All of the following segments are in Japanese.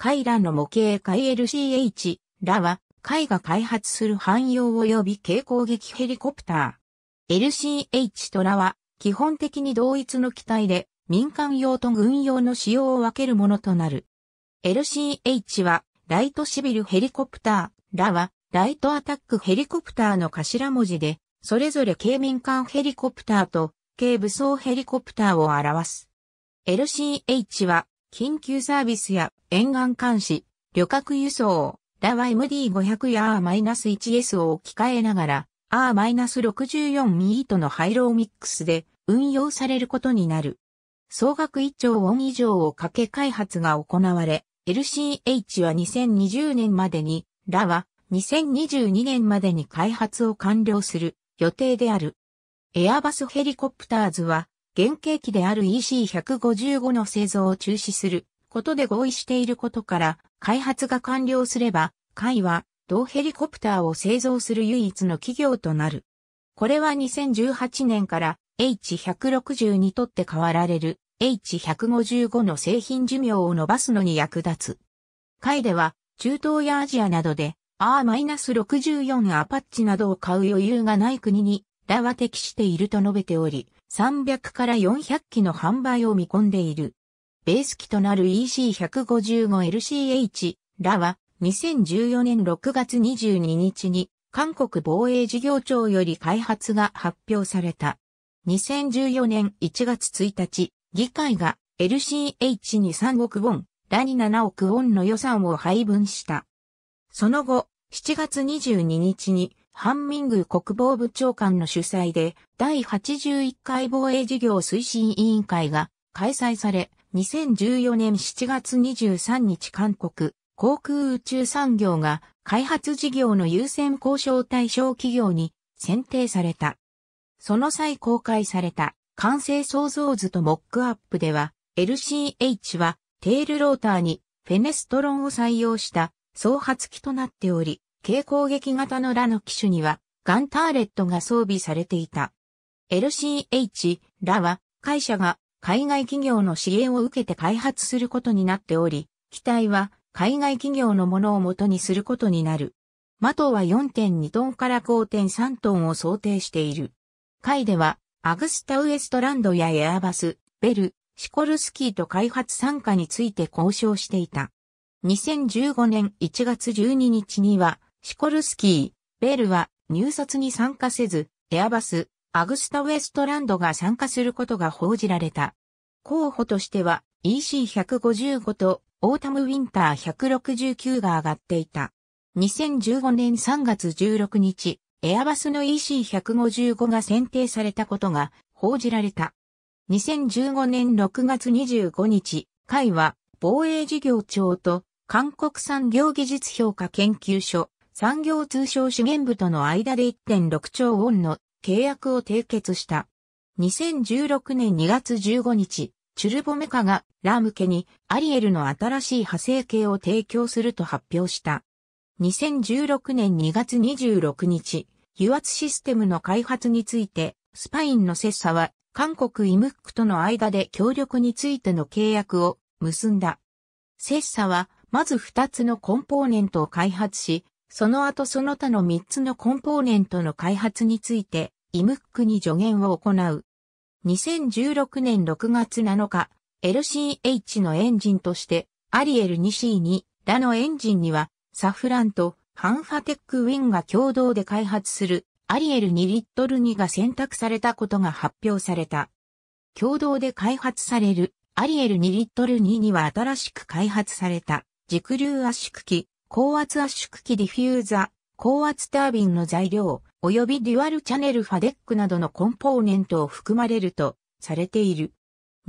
海らの模型海 LCH らは、海が開発する汎用及び軽攻撃ヘリコプター。LCH とらは、基本的に同一の機体で、民間用と軍用の使用を分けるものとなる。LCH は、ライトシビルヘリコプター、らは、ライトアタックヘリコプターの頭文字で、それぞれ軽民間ヘリコプターと、軽武装ヘリコプターを表す。LCH は、緊急サービスや沿岸監視、旅客輸送、らは MD500 や R-1S を置き換えながら R-64 ミートのハイローミックスで運用されることになる。総額1兆ウォン以上をかけ開発が行われ、LCH は2020年までに、ラは2022年までに開発を完了する予定である。エアバスヘリコプターズは原型機である EC155 の製造を中止することで合意していることから、開発が完了すれば、海は同ヘリコプターを製造する唯一の企業となる。これは2018年から H160 にとって変わられる H155 の製品寿命を伸ばすのに役立つ。海では中東やアジアなどで R-64 アパッチなどを買う余裕がない国に、らは適していると述べており、300から400機の販売を見込んでいる。ベース機となる EC155LCH らは2014年6月22日に韓国防衛事業庁より開発が発表された。2014年1月1日、議会が LCH に3億ウォン、らに7億ウォンの予算を配分した。その後、7月22日にハンミング国防部長官の主催で、第81回防衛事業推進委員会が開催され、2014年7月23日韓国、航空宇宙産業が開発事業の優先交渉対象企業に選定された。その際公開された完成創造図とモックアップでは、LCH はテールローターにフェネストロンを採用した創発機となっており、軽攻撃型のラの機種には、ガンターレットが装備されていた。LCH ラは、会社が海外企業の支援を受けて開発することになっており、機体は海外企業のものを元にすることになる。マトは4.2トンから5.3トンを想定している。会では、アグスタウエストランドやエアバス、ベル、シコルスキーと開発参加について交渉していた。2015年1月12日には、シコルスキー、ベルは入札に参加せず、エアバス、アグスタ・ウェストランドが参加することが報じられた。候補としては EC155 とオータム・ウィンター169が上がっていた。2015年3月16日、エアバスの EC155 が選定されたことが報じられた。2015年6月25日、会は防衛事業庁と韓国産業技術評価研究所、産業通商資源部との間で1.6兆ウォンの契約を締結した。2016年2月15日、チュルボメカがラーム家にアリエルの新しい派生系を提供すると発表した。2016年2月26日、油圧システムの開発について、スパインのセッサは韓国イムックとの間で協力についての契約を結んだ。セッサはまず2つのコンポーネントを開発し、その後その他の3つのコンポーネントの開発について、イムックに助言を行う。2016年6月7日、LCH のエンジンとして、アリエル 2C2、ラのエンジンには、サフランとハンファテックウィンが共同で開発する、アリエル2リットル2が選択されたことが発表された。共同で開発される、アリエル2リットル2には新しく開発された、軸流圧縮機、高圧圧縮機ディフューザ、高圧タービンの材料、及びデュアルチャネルファデックなどのコンポーネントを含まれるとされている。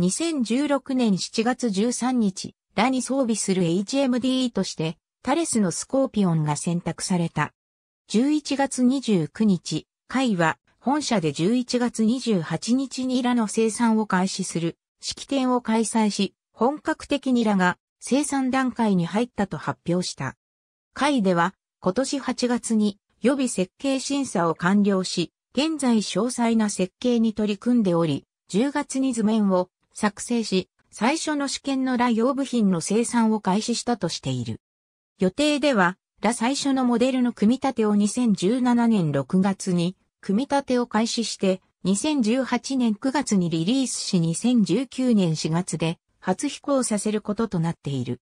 2016年7月13日、ラに装備する HMDE として、タレスのスコーピオンが選択された。11月29日、会は本社で11月28日にラの生産を開始する式典を開催し、本格的にラが生産段階に入ったと発表した。会では、今年8月に予備設計審査を完了し、現在詳細な設計に取り組んでおり、10月に図面を作成し、最初の試験のラ用部品の生産を開始したとしている。予定では、ラ最初のモデルの組み立てを2017年6月に、組み立てを開始して、2018年9月にリリースし2019年4月で初飛行させることとなっている。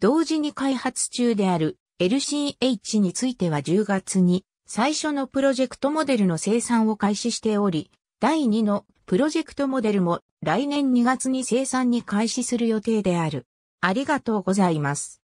同時に開発中である LCH については10月に最初のプロジェクトモデルの生産を開始しており、第2のプロジェクトモデルも来年2月に生産に開始する予定である。ありがとうございます。